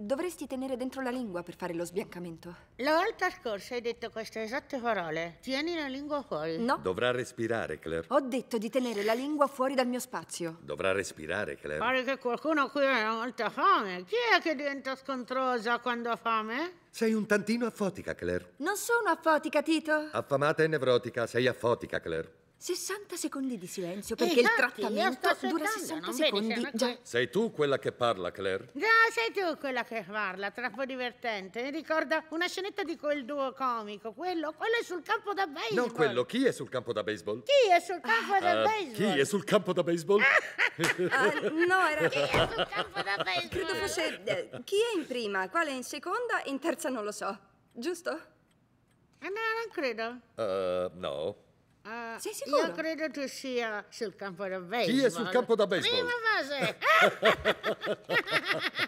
Dovresti tenere dentro la lingua per fare lo sbiancamento. La volta scorsa hai detto queste esatte parole. Tieni la lingua fuori. No. Dovrà respirare, Claire. Ho detto di tenere la lingua fuori dal mio spazio. Dovrà respirare, Claire. Pare che qualcuno qui ha molta fame. Chi è che diventa scontrosa quando ha fame? Sei un tantino affotica, Claire. Non sono affotica, Tito. Affamata e nevrotica, sei affotica, Claire. 60 secondi di silenzio perché esatto, il trattamento dura 60 secondi. Vedi, già. Sei tu quella che parla, Claire? Già, sei tu quella che parla, troppo divertente. Mi ricorda una scenetta di quel duo comico, quello, quello è sul campo da baseball. Non quello, chi è sul campo da baseball? Chi è sul campo ah. da baseball? Chi è sul campo da baseball? uh, no, era chi è sul campo da baseball? Credo fosse eh, chi è in prima, quale è in seconda, in terza non lo so. Giusto? Eh, no, non credo. Uh, no. Ah, Sei sicuro? Io credo che sia sul campo da baseball. Chi è sul campo da baseball? Prima base!